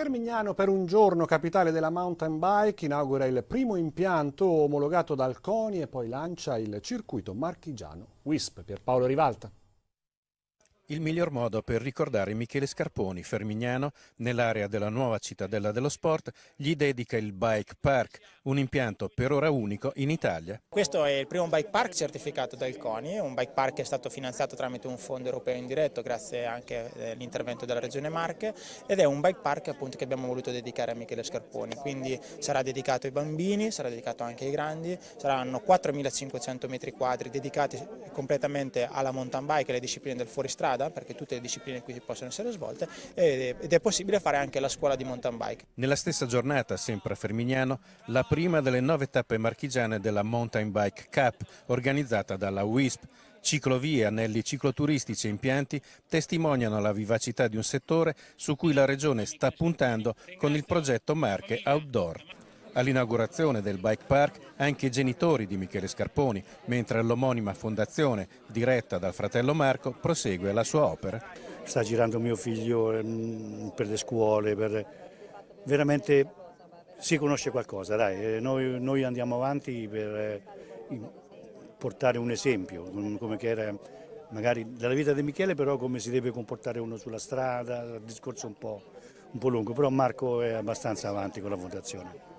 Fermignano per un giorno, capitale della mountain bike, inaugura il primo impianto omologato dal CONI e poi lancia il circuito marchigiano WISP. Pierpaolo Rivalta il miglior modo per ricordare Michele Scarponi, fermignano, nell'area della nuova cittadella dello sport, gli dedica il Bike Park, un impianto per ora unico in Italia. Questo è il primo Bike Park certificato dal CONI, un Bike Park che è stato finanziato tramite un fondo europeo indiretto, grazie anche eh, all'intervento della Regione Marche, ed è un Bike Park appunto, che abbiamo voluto dedicare a Michele Scarponi, quindi sarà dedicato ai bambini, sarà dedicato anche ai grandi, saranno 4.500 metri quadri dedicati completamente alla mountain bike e alle discipline del fuoristrada, strada, perché tutte le discipline qui possono essere svolte, ed è possibile fare anche la scuola di mountain bike. Nella stessa giornata, sempre a Fermignano, la prima delle nove tappe marchigiane della Mountain Bike Cup, organizzata dalla WISP. Ciclovie, anelli cicloturistici e impianti testimoniano la vivacità di un settore su cui la Regione sta puntando con il progetto Marche Outdoor. All'inaugurazione del bike park anche i genitori di Michele Scarponi, mentre l'omonima fondazione, diretta dal fratello Marco, prosegue la sua opera. Sta girando mio figlio ehm, per le scuole, per... veramente si conosce qualcosa, dai, eh, noi, noi andiamo avanti per eh, portare un esempio, come che era magari dalla vita di Michele, però come si deve comportare uno sulla strada, il discorso un po', un po' lungo, però Marco è abbastanza avanti con la fondazione.